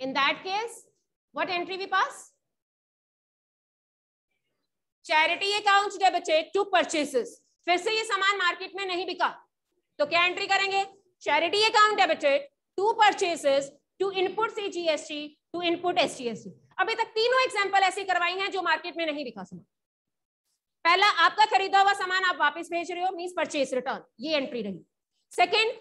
In that case, what entry we pass? Charity accounts debited to purchases. फिर से ये सामान मार्केट में नहीं बिका तो क्या एंट्री करेंगे charity account to purchases to input CGST to input SGST अभी तक तीनों एग्जांपल ऐसी करवाई हैं जो मार्केट में नहीं बिका सामान पहला आपका खरीदा हुआ सामान आप वापस भेज रहे हो मीन परचेस रिटर्न ये एंट्री रही सेकेंड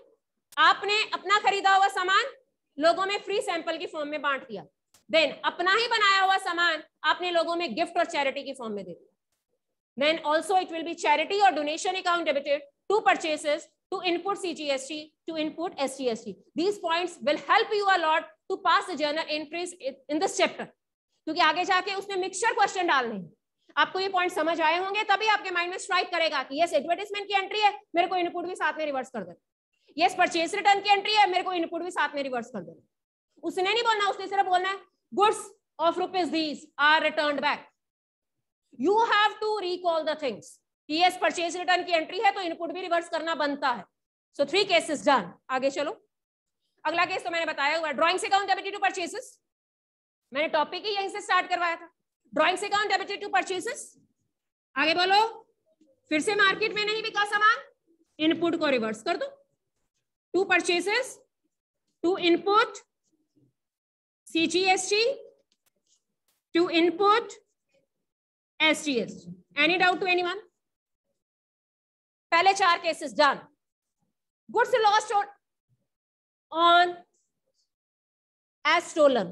आपने अपना खरीदा हुआ सामान लोगों में फ्री सैंपल की फॉर्म में बांट दिया देन अपना ही बनाया हुआ सामान आपने लोगों में गिफ्ट और चैरिटी की फॉर्म में दे दिया then also it will be charity और donation account debited to purchases to input CGST, to input SGST. These points will help you a lot to pass the journal entries in this chapter. क्योंकि आगे जाके उसमें mixture question डालने आपको ये point समझ आए होंगे तभी आपके माइंड में स्ट्राइक करेगा कि यस एडवर्टाइजमेंट की एंट्री है मेरे को इनपुट भी साथ में रिवर्स कर देना यस परचेज रिटर्न की एंट्री है मेरे को इनपुट भी साथ में रिवर्स कर देना उसने नहीं बोलना उसने सिर्फ बोलना है goods of rupees these are return back you have to recall the things PS purchase return की एंट्री है तो इनपुट भी रिवर्स करना बनता है सो थ्री केसेस डन आगे चलो अगला केस तो मैंने बताया हुआ drawing account debit to purchases मैंने टॉपिक ही यहीं से स्टार्ट करवाया था drawings account debit to purchases आगे बोलो फिर से मार्केट में नहीं बिका सामान इनपुट को रिवर्स कर दो two purchases two input cgst two input sgs any doubt to anyone pehle char cases done goods lost on on as stolen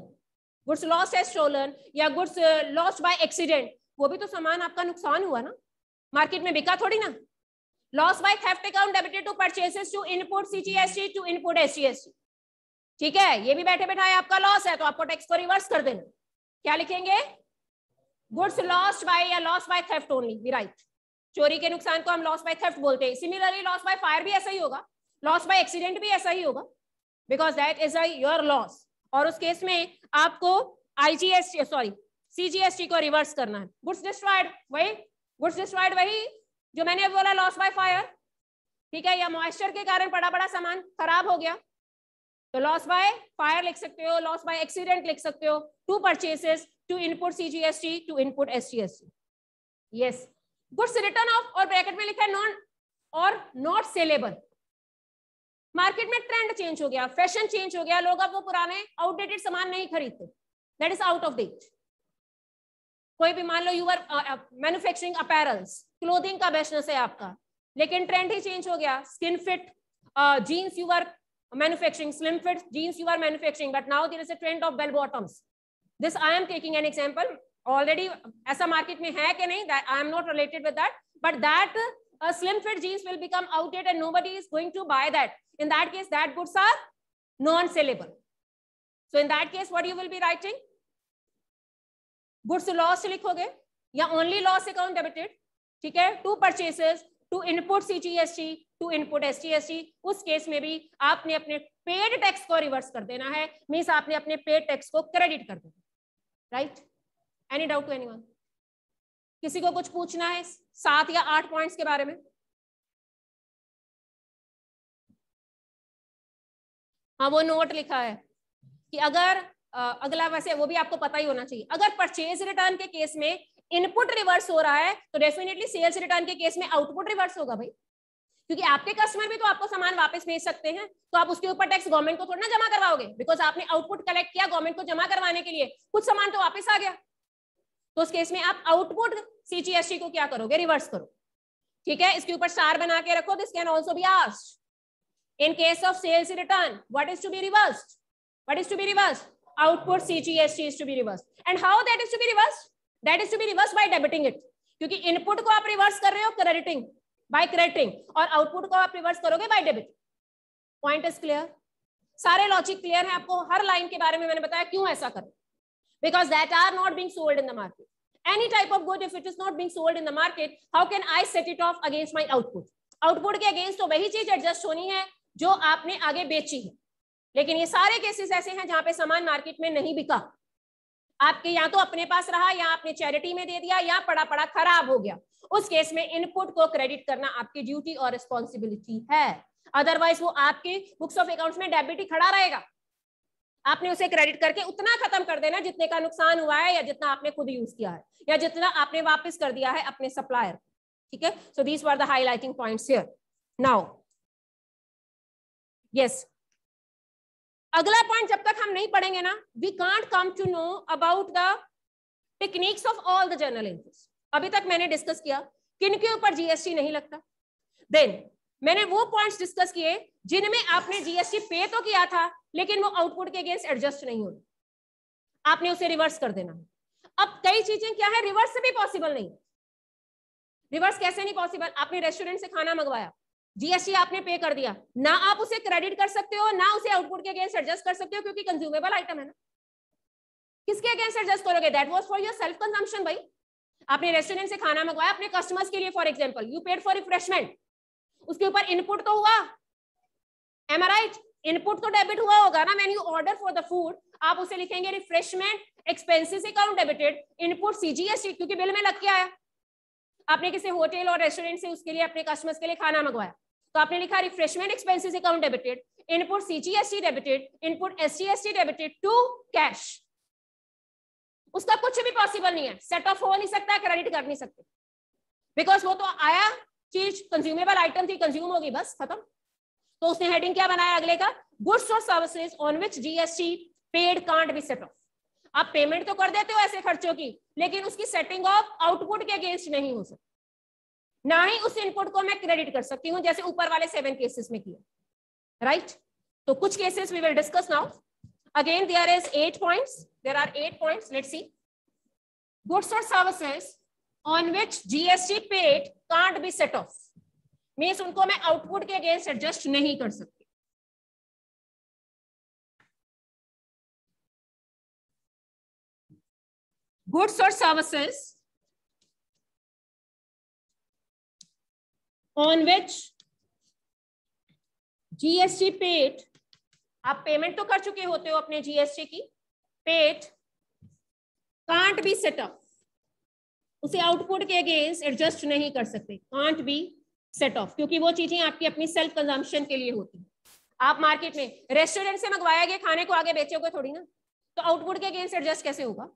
goods lost as stolen ya goods lost by accident wo bhi to saman aapka nuksan hua na market में बिका थोड़ी ना loss by theft account debited to purchases to input CGST to input SGST ठीक है ये भी बैठे बैठा है आपका लॉस है तो आपको टैक्स को रिवर्स कर देना क्या लिखेंगे गुड्स लॉस्ट बाय या loss by theft only right चोरी के नुकसान को हम लॉस बाय थेफ्ट बोलते हैं सिमिलरली लॉस बाय फायर भी ऐसा ही होगा लॉस बाय एक्सीडेंट भी ऐसा ही होगा because that is uh loss और उस केस में आपको आईजीएसटी सॉरी सीजीएसटी को रिवर्स करना है गुड्स डिस्ट्रॉयड वही गुड्स डिस्ट्रॉयड वही जो मैंने बोला लॉस बाय फायर ठीक है या मॉइस्चर के कारण बड़ा बड़ा सामान खराब हो गया तो लॉस बाय फायर लिख सकते हो लॉस बाय एक्सीडेंट लिख सकते हो to purchases to input CGST to input SGST yes goods return of और ब्रैकेट में लिखा है नॉन और नॉट सेलेबल मार्केट में ट्रेंड चेंज हो गया फैशन चेंज हो गया लोग अब वो पुराने आउटडेटेड सामान नहीं खरीदते that is out of date कोई भी मान लो you are manufacturing apparels clothing का बिजनेस है आपका लेकिन ट्रेंड ही चेंज हो गया skin fit jeans you are manufacturing slim fit jeans you are manufacturing but now there is a trend of bell bottoms this I am taking an example already ऐसा market में है कि नहीं I am not related with that but that slim fit jeans will become outed and no is going to buy that in that case that goods are non saleable so in that case what you will be writing goods loss लिखोगे या only loss account debited ठीक है to purchases to input CGST to input T उस case में भी आपने अपने paid tax को रिवर्स कर देना है मीन्स आपने अपने पेड टैक्स को क्रेडिट कर देना right any doubt to anyone किसी को कुछ पूछना है सात या आठ पॉइंट्स के बारे में हाँ वो नोट लिखा है कि अगर अगला वैसे वो भी आपको पता ही होना चाहिए अगर परचेज रिटर्न के केस में इनपुट रिवर्स हो रहा है तो डेफिनेटली सेल्स रिटर्न के केस में आउटपुट रिवर्स होगा भाई क्योंकि आपके कस्टमर भी तो आपको सामान वापस भेज सकते हैं तो आप उसके ऊपर टैक्स गवर्नमेंट को थोड़ा ना जमा करवाओगे बिकॉज आपने आउटपुट कलेक्ट किया गवर्नमेंट को जमा करवाने के लिए कुछ सामान तो वापस आ गया तो उस केस में आप आउटपुट सीजीएसटी को क्या करोगे रिवर्स करो ठीक है इसके ऊपर स्टार बना के रखो this can also be asked in case of sales return what is to be reverse what is to be reverse output CGST is to be reverse and how that is to be reverse that is to be reverse by debiting it क्योंकि input को आप reverse कर रहे हो crediting by crediting और output को आप reverse करोगे by debit point is clear सारे लॉजिक क्लियर है आपको हर लाइन के बारे में मैंने बताया क्यों ऐसा करो because that are not being sold in the market any type of good if it is not being sold in the market how can i set it off against my output output के against तो वही चीज adjust होनी है जो आपने आगे बेची है लेकिन ये सारे केसेस ऐसे हैं जहां पे सामान मार्केट में नहीं बिका आपके या तो अपने पास रहा या आपने चैरिटी में दे दिया या पड़ा पड़ा खराब हो गया उस केस में इनपुट को क्रेडिट करना आपकी ड्यूटी और रिस्पॉन्सिबिलिटी है अदरवाइज वो आपके बुक्स ऑफ अकाउंट्स में डेबिट ही खड़ा रहेगा आपने उसे क्रेडिट करके उतना खत्म कर देना जितने का नुकसान हुआ है या जितना आपने खुद यूज किया है या जितना आपने वापस कर दिया है अपने सप्लायर ठीक है so these were the highlighting points here now yes अगला पॉइंट जब तक हम नहीं पढ़ेंगे ना we can't come to know about the techniques of all the journal entries अभी तक मैंने डिस्कस किया किन के ऊपर जीएसटी नहीं लगता देन मैंने वो पॉइंट्स डिस्कस किए जिनमें आपने जीएसटी पे तो किया था लेकिन वो आउटपुट के अगेंस्ट एडजस्ट नहीं होती आपने उसे रिवर्स कर देना अब कई चीजें क्या है रिवर्स भी पॉसिबल नहीं रिवर्स कैसे नहीं पॉसिबल आपने रेस्टोरेंट से खाना मंगवाया जीएसटी आपने पे कर दिया ना आप उसे क्रेडिट कर सकते हो ना उसे आउटपुट के अगेंस्ट एडजस्ट कर सकते हो क्योंकि कंज्यूमेबल आइटम है ना किसके अगेंस्ट एडजस्ट करोगे that was for yourself consumption भाई आपने रेस्टोरेंट से खाना मंगवाया अपने कस्टमर्स के लिए for example you paid for refreshment उसके ऊपर इनपुट तो हुआ एम आर राइट इनपुट तो डेबिट हुआ होगा ना man you order for the food आप उसे लिखेंगे refreshment expenses account debited input CGST क्योंकि बिल में लग के आया आपने किसी होटल और रेस्टोरेंट से उसके लिए अपने कस्टमर्स के लिए खाना मंगवाया तो आपने लिखा refreshment expenses account debited input CGST debited input T debited to cash उसका कुछ भी पॉसिबल नहीं है सेट ऑफ हो नहीं सकता क्रेडिट कर नहीं सकते बिकॉज वो तो आया चीज कंज्यूमेबल आइटम थी कंज्यूम होगी बस खत्म तो उसने हेडिंग क्या बनाया अगले का गुड्स और services on which GST paid can't be set off आप पेमेंट तो कर देते हो ऐसे खर्चों की लेकिन उसकी सेटिंग ऑफ आउटपुट के अगेंस्ट नहीं हो सकती ना ही उस इनपुट को मैं क्रेडिट कर सकती हूँ जैसे ऊपर वाले सेवन केसेस में किया राइट right? तो कुछ cases we will discuss now again there is eight point there are eight point let see goods और services on which GST paid can't be set off means उनको मैं output के against adjust नहीं कर सकती goods or services on which GST paid आप payment तो कर चुके होते हो अपने जीएसटी की पेट कांट बी सेटअप उसे आउटपुट के अगेंस्ट एडजस्ट नहीं कर सकते कांट बी सेट ऑफ क्योंकि वो चीजें आपकी अपनी सेल्फ कंजम्पशन के लिए होती है आप मार्केट में रेस्टोरेंट से मंगवाया गया खाने को आगे बेचोगे थोड़ी ना तो आउटपुट के अगेंस्ट एडजस्ट कैसे होगा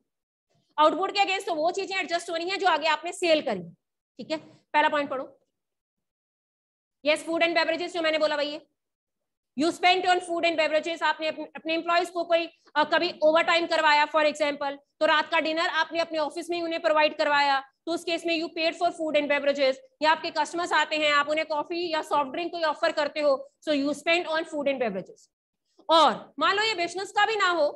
आउटपुट के अगेंस्ट तो वो चीजें एडजस्ट हो रही हैं जो आगे आपने सेल करी ठीक है पहला पॉइंट पढ़ो यस फूड एंड बेवरेजेस जो मैंने बोला भाई you spend on food and beverages आपने अपने एम्प्लॉयज को कोई आ, कभी ओवर टाइम करवाया फॉर एग्जाम्पल तो रात का डिनर आपने अपने ऑफिस में उन्हें प्रोवाइड करवाया तो उस केस में you paid for food and beverages या आपके कस्टमर्स आते हैं आप उन्हें कॉफी या सॉफ्ट ड्रिंक कोई ऑफर करते हो so you spend on food and beverages और मान लो ये बिजनेस का भी ना हो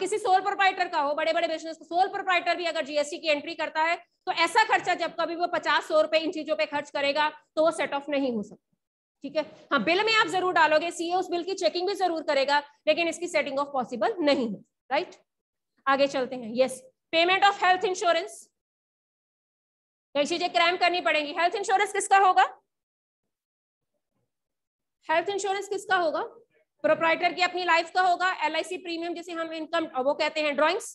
किसी सोल प्रोप्राइटर का हो बड़े बड़े बिजनेस का सोल प्रोप्राइटर भी अगर जीएसटी की एंट्री करता है तो ऐसा खर्चा जब कभी वो पचास सौ रुपए इन चीजों पे खर्च करेगा तो वो सेट ऑफ नहीं हो सकता ठीक है हाँ बिल में आप जरूर डालोगे सीए e उस बिल की चेकिंग भी जरूर करेगा लेकिन इसकी सेटिंग ऑफ पॉसिबल नहीं है राइट आगे चलते हैं yes payment of health insurance कई चीजें क्रैम करनी पड़ेगी हेल्थ इंश्योरेंस किसका होगा हेल्थ इंश्योरेंस किसका होगा प्रोपराइटर की अपनी लाइफ का होगा एल प्रीमियम जिसे हम इनकम वो कहते हैं ड्रॉइंग्स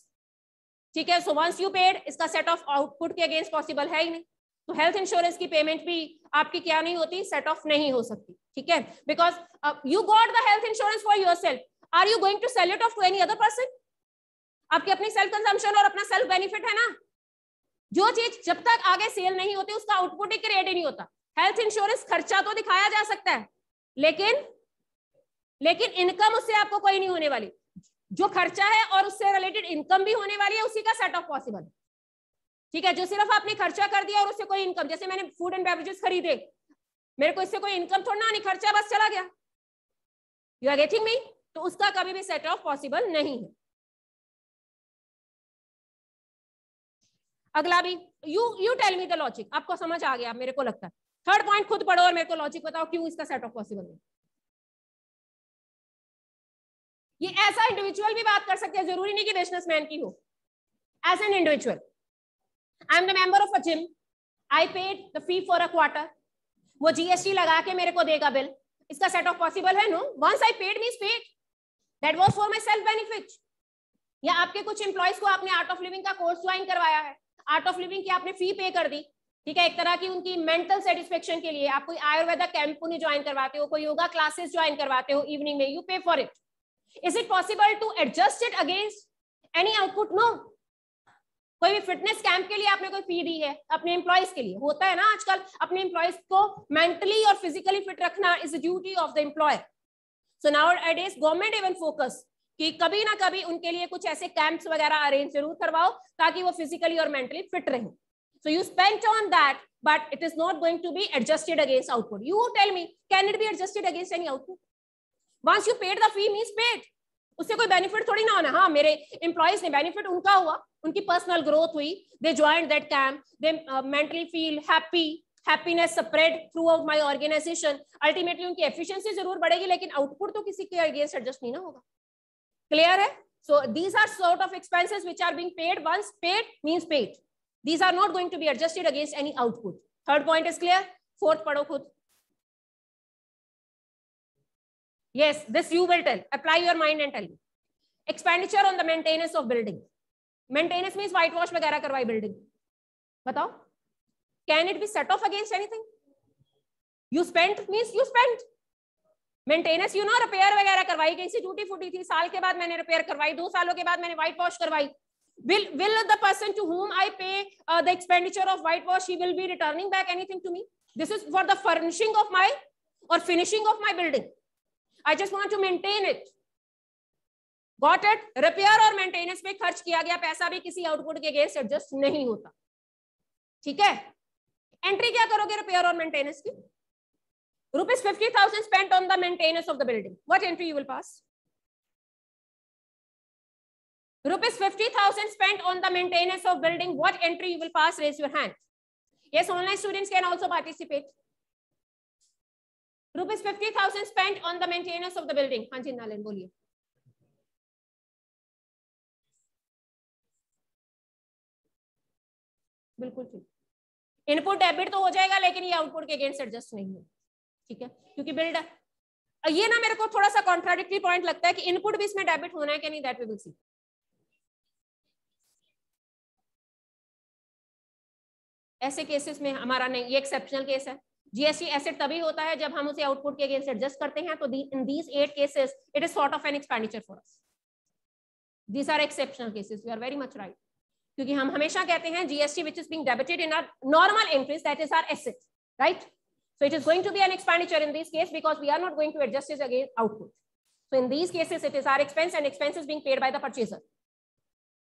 ठीक है सो वंस यू पेड इसका सेट ऑफ आउटपुट के अगेंस्ट पॉसिबल है ही नहीं तो हेल्थ इंश्योरेंस की पेमेंट भी आपकी क्या नहीं होती सेट ऑफ नहीं हो सकती ठीक है because you got the health insurance for yourself are you going to sell it off to any other person आपकी अपनी सेल्फ कंजम्पन और अपना सेल्फ बेनिफिट है ना जो चीज जब तक आगे सेल नहीं होती उसका आउटपुट ही क्रिएट ही नहीं होता हेल्थ इंश्योरेंस खर्चा तो दिखाया जा सकता है लेकिन लेकिन इनकम उससे आपको कोई नहीं होने वाली जो खर्चा है और उससे रिलेटेड इनकम भी होने वाली है उसी का सेट ऑफ पॉसिबल ठीक है जो सिर्फ आपने खर्चा कर दिया और उससे कोई इनकम जैसे मैंने फूड एंड बेवरेजेस खरीदे मेरे को इससे कोई इनकम थोड़ा ना नहीं खर्चा बस चला गया यू आर गेटिंग मी तो उसका कभी भी सेट ऑफ पॉसिबल नहीं है अगला भी you you tell me the logic आपको समझ आ गया मेरे को लगता है थर्ड पॉइंट खुद पढ़ो और मेरे को लॉजिक बताओ क्यों इसका सेट ऑफ पॉसिबल नहीं ये ऐसा इंडिविजुअल भी बात कर सकते हैं जरूरी नहीं कि बिजनेसमैन की हो as an individual I am the member of a gym I paid the fee for a quarter वो जीएसटी लगा के मेरे को देगा बिल इसका सेट ऑफ पॉसिबल है no once I paid mean paid that was for myself benefit या आपके कुछ एम्प्लॉयज को आपने आर्ट ऑफ लिविंग का कोर्स ज्वाइन करवाया है आर्ट ऑफ लिविंग की आपने फी पे कर दी ठीक है एक तरह की उनकी मेंटल सेटिस्फेक्शन के लिए आप कोई आयुर्वेदा कैंप नहीं ज्वाइन करवाते हो कोई योगा क्लासेस ज्वाइन करवाते हो इवनिंग में you pay for it is it possible to adjust it against any output no कोई भी फिटनेस कैंप के लिए आपने कोई फी दी है अपने एम्प्लॉयज के लिए होता है ना आजकल अपने एम्प्लॉयज को मेंटली और फिजिकली फिट रखना is duty of the employer so now it is government even focus कि कभी ना कभी उनके लिए कुछ ऐसे कैंप्स वगैरह अरेंज जरूर करवाओ ताकि वो फिजिकली और मेंटली फिट रहें so you spend on that but it is not going to be adjusted against output you tell me can it be adjusted against any output once you paid the fee means paid उससे कोई benefit थोड़ी ना होना हाँ मेरे employees ने benefit उनका हुआ उनकी पर्सनल ग्रोथ हुई they join that camp they mentally feel happy happiness spread throughout my organization ultimately उनकी एफिशियंसी जरूर बढ़ेगी लेकिन आउटपुट तो किसी के अगेंस्ट एडजस्ट नहीं ना होगा क्लियर है so these are sort of expenses which are being paid once paid means paid these are not going to be adjusted against any output third point is clear fourth padho khud Yes, this you will tell. Apply your mind and tell me. Expenditure on the maintenance of building. Maintenance means whitewash वगैरह karwai building. batao Can it be set off against anything? You spent means you spent. Maintenance you know repair वगैरह करवाई गई सी टूटी फूटी थी साल के बाद मैंने रिपेयर करवाई दो सालों के बाद मैंने व्हाइट वॉश करवाई will will the person to whom i pay uh, the expenditure of white wash he will be returning back anything to me this is for the furnishing of my or finishing of my building I just want to maintain it got it repair और maintenance में खर्च किया गया पैसा भी किसी output के against adjust नहीं होता ठीक है एंट्री क्या करोगे रिपेयर और मेंटेनेंस की rupees fifty thousand spent on the maintenance of the building what entry you will pass rupees fifty thousand spent on the maintenance of building what entry you will pass raise your hand ये online students can also participate rupees 50000 spent on the maintenance of the building haan ji nalen boliye बिल्कुल ठीक input debit तो हो जाएगा लेकिन ये output के against adjust नहीं है ठीक है क्योंकि बिल्ड ये ना मेरे को थोड़ा सा कॉन्ट्राडिक्टी पॉइंट लगता है कि इनपुट भी इसमें डेबिट होना है कि नहीं दैट वी विल सी ऐसे केसेस में हमारा नहीं ये एक्सेप्शनल केस है जीएसटी एसेट तभी होता है जब हम उसे आउटपुट के अगेंस्ट एडजस्ट करते हैं तो in these eight cases it is sort of an expenditure for us these are exceptional cases you are very much right क्योंकि हम हमेशा कहते हैं GST which is being debited in our normal entries that is our asset right so it is going to be an expenditure in this case because we are not going to adjust it against output so in these cases it is our expense and expense is being paid by the purchaser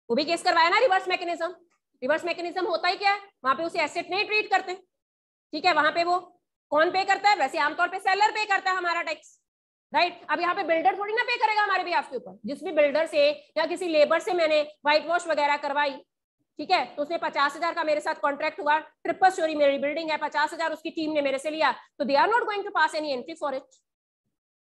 वो भी case करवाया ना reverse mechanism reverse mechanism होता ही क्या है वहां पे उसे एसेट नहीं ट्रीट करते ठीक है वहां पे वो कौन पे करता है वैसे आमतौर पे सेलर पे करता है हमारा टैक्स राइट right? अब यहाँ पे बिल्डर थोड़ी ना पे करेगा हमारे भी आपके ऊपर जिस भी बिल्डर से या किसी लेबर से मैंने व्हाइट वॉश वगैरह करवाई ठीक है तो उसने पचास हजार का मेरे साथ कॉन्ट्रैक्ट हुआ ट्रिपल स्टोरी मेरी बिल्डिंग है पचास हजार उसकी टीम ने मेरे से लिया तो they are not going to pass any entry for it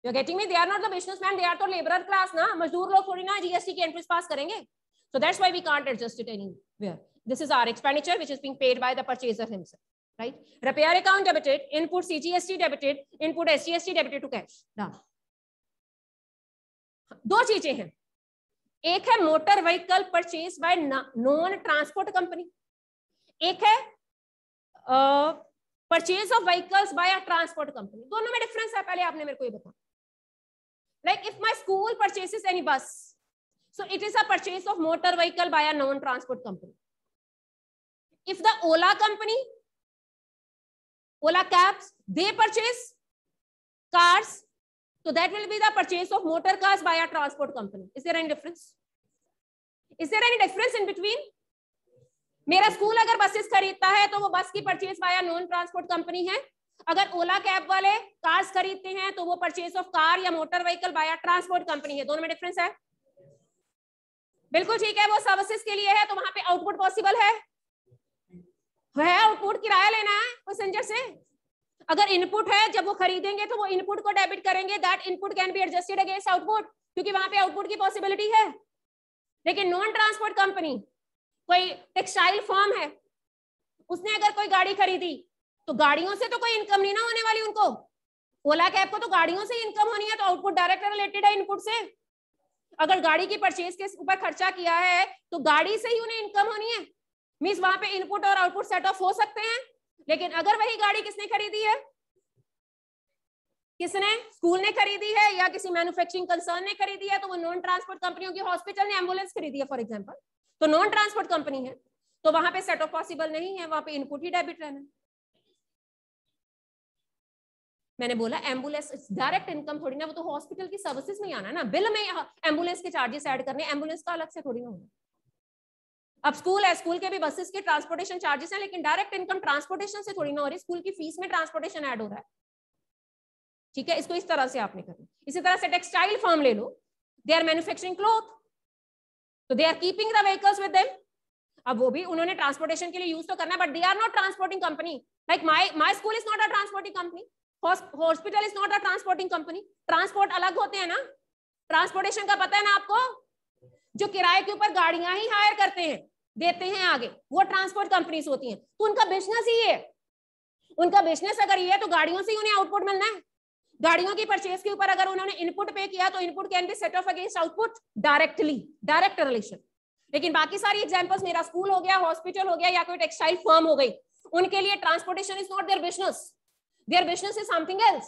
you're getting me they are not the businessman they are तो लेबर क्लास ना मजदूर लोग थोड़ी ना जीएसटी की एंट्री पास करेंगे so that's why we can't adjust it anywhere this is our expenditure which is being paid by the purchaser himself right? Repair account debited, input CGST debited, input SGST debited to cash. Done. दो चीजें हैं एक है motor vehicle purchase by non transport company एक है purchase of vehicles by a transport company दोनों में difference है पहले आपने मेरे को ये बताया like if my school purchases any bus so it is a purchase of motor vehicle by a non transport company if the Ola company Ola cabs they purchase cars तो that will be the purchase of motor cars by a transport company is there any difference is there any difference in between मेरा school अगर buses खरीदता है तो वो bus की purchase by a non transport company है अगर ओला cab वाले कार्स खरीदते हैं तो वो परचेज ऑफ कार या motor vehicle by a transport company है दोनों में डिफरेंस है बिल्कुल ठीक है वो सर्विसेज के लिए है तो वहां पे आउटपुट पॉसिबल है है आउटपुट किराया लेना है पैसेंजर से अगर इनपुट है जब वो खरीदेंगे तो वो इनपुट को डेबिट करेंगे that input can be adjusted against output क्योंकि वहां पे आउटपुट की पॉसिबिलिटी है लेकिन नॉन ट्रांसपोर्ट कंपनी कोई टेक्सटाइल फॉर्म है उसने अगर कोई गाड़ी खरीदी तो गाड़ियों से तो कोई इनकम नहीं ना होने वाली उनको ओला कैब को तो गाड़ियों से इनकम होनी है तो आउटपुट डायरेक्ट रिलेटेड है इनपुट से अगर गाड़ी की परचेज के ऊपर खर्चा किया है तो गाड़ी से ही उन्हें इनकम होनी है मीन्स वहां पे इनपुट और आउटपुट सेट ऑफ हो सकते हैं लेकिन अगर वही गाड़ी किसने खरीदी है किसने स्कूल ने खरीदी है या किसी मैन्युफैक्चरिंग कंसर्न ने खरीदी है तो वो नॉन ट्रांसपोर्ट कंपनियों की हॉस्पिटल ने एम्बुलेंस खरीदी है फॉर एग्जाम्पल तो नॉन ट्रांसपोर्ट कंपनी है तो वहां पे सेट ऑफ पॉसिबल नहीं है वहां पे इनपुट ही डेबिट रहना मैंने बोला एम्बुलेंस डायरेक्ट इनकम थोड़ी ना वो तो हॉस्पिटल की सर्विसेज में आना ना बिल में एम्बुलेंस के चार्जेस एड करने एम्बुलेंस का अलग से थोड़ी ना होना अब स्कूल है स्कूल के भी बसेस के ट्रांसपोर्टेशन चार्जेस हैं लेकिन डायरेक्ट इनकम ट्रांसपोर्टेशन से थोड़ी ना हो रही स्कूल की फीस में ट्रांसपोर्टेशन ऐड हो रहा है ठीक है इसको इस तरह से आपने करना इसी तरह से टेक्सटाइल फॉर्म ले लो दे आर मैन्युफैक्चरिंग क्लोथ तो they are keeping the vehicles with them अब वो भी उन्होंने ट्रांसपोर्टेशन के लिए यूज तो करना but they are not transporting company like my my school is not a transporting company hospital is not a transporting company transport अलग होते हैं ना ट्रांसपोर्टेशन का पता है ना आपको जो किराए के ऊपर गाड़ियां ही हायर करते हैं देते हैं आगे वो ट्रांसपोर्ट कंपनीज होती हैं तो उनका बिजनेस ही है उनका बिजनेस अगर ये है तो गाड़ियों से ही उन्हें आउटपुट मिलना है गाड़ियों की परचेज के ऊपर अगर उन्होंने इनपुट पे किया तो input can be set off against output directly direct relation लेकिन बाकी सारी एग्जाम्पल्स मेरा स्कूल हो गया हॉस्पिटल हो गया या कोई टेक्सटाइल फर्म हो गई उनके लिए transportation is not their business their business is something else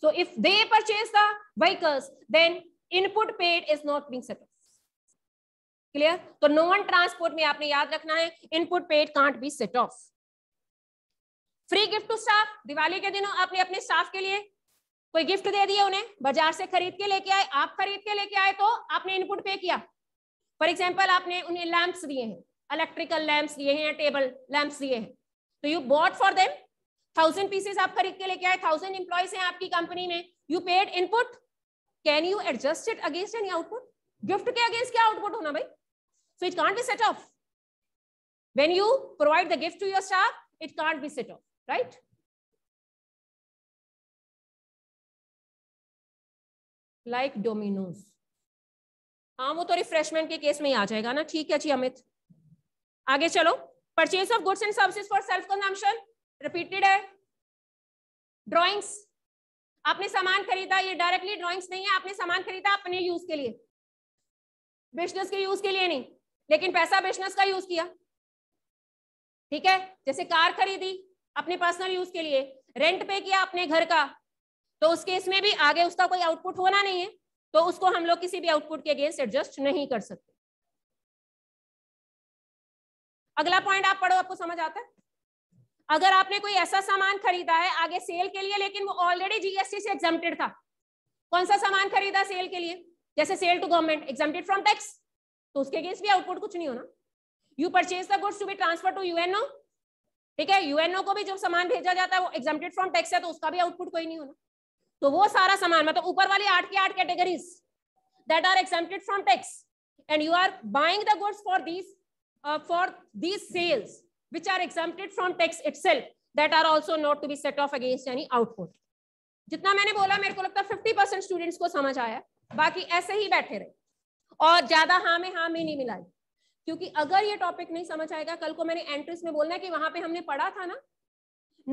so if they purchase the vehicles then input paid is not being set clear तो नो वन ट्रांसपोर्ट में आपने याद रखना है input paid can't be set off free gift to staff Diwali के दिनों आपने अपने स्टाफ के लिए कोई गिफ्ट दे दिया उन्हें बाजार से खरीद के लेके आए आप खरीद के लेके आए तो आपने इनपुट पे किया फॉर एग्जाम्पल आपने उन्हें लैंप्स दिए हैं इलेक्ट्रिकल लैंप्स दिए हैं टेबल लैंप्स दिए हैं तो you bought for them thousand pieces आप खरीद के लेके आए थाउजेंड इंप्लॉयज हैं आपकी कंपनी में you paid input can you adjust it against any output gift के अगेंस्ट क्या आउटपुट होना भाई So it can't be set off. When you provide the gift to your staff, it can't be set off, right? Like dominoes. हाँ वो तो refreshment के case में ही आ जाएगा ना ठीक है जी अमित आगे चलो purchase of goods and services for self consumption repeated है ड्राइंग्स आपने सामान खरीदा ये डायरेक्टली ड्राइंग्स नहीं है आपने सामान खरीदा अपने यूज के लिए बिजनेस के यूज के लिए नहीं लेकिन पैसा बिजनेस का यूज किया ठीक है जैसे कार खरीदी अपने पर्सनल यूज के लिए रेंट पे किया अपने घर का तो उस केस में भी आगे उसका कोई आउटपुट होना नहीं है तो उसको हम लोग किसी भी आउटपुट के अगेंस्ट एडजस्ट नहीं कर सकते अगला पॉइंट आप पढ़ो आपको समझ आता है अगर आपने कोई ऐसा सामान खरीदा है आगे सेल के लिए लेकिन वो ऑलरेडी जीएसटी से एग्जाम था कौन सा सामान खरीदा सेल के लिए जैसे sale to government exempt from tax तो उसके अगेंस्ट भी आउटपुट कुछ नहीं होना you purchase the goods to be transfer to UNO ठीक है यूएनओ को भी जो सामान भेजा जाता है वो एग्जामेड फ्रॉम टैक्स है तो उसका भी आउटपुट कोई नहीं होना तो वो सारा सामान मतलब ऊपर वाली आठ की आठ categories that are exempted from tax and you are buying the goods for these for these sales which are exempted from tax itself that are also not to be set off against any output जितना मैंने बोला मेरे को लगता है fifty percent students को समझ आया बाकी ऐसे ही बैठे रहे और ज्यादा हाँ में हाँ में नहीं मिलाई क्योंकि अगर ये टॉपिक नहीं समझ आएगा कल को मैंने एंट्रेंस में बोलना है कि वहां पे हमने पढ़ा था ना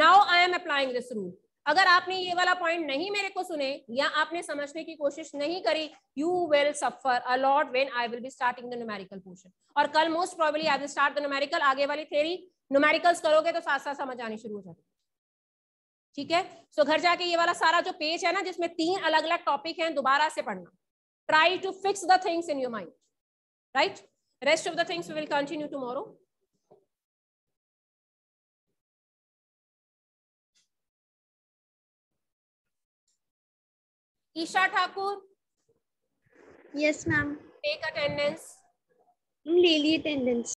now I am applying this rule अगर आपने ये वाला पॉइंट नहीं मेरे को सुने या आपने समझने की कोशिश नहीं करी you will suffer a lot when I will be starting the numerical portion और कल most probably I will start the numerical आगे वाली थेरी न्यूमेरिकल्स करोगे तो साथ साथ समझ आनी शुरू हो जाती ठीक है सो so, घर जाके ये वाला सारा जो पेज है ना जिसमें तीन अलग अलग टॉपिक हैं दोबारा से पढ़ना Try to fix the things in your mind, right? Rest of the things we will continue tomorrow. Isha Thakur? Yes, ma'am. Take attendance. lily attendance.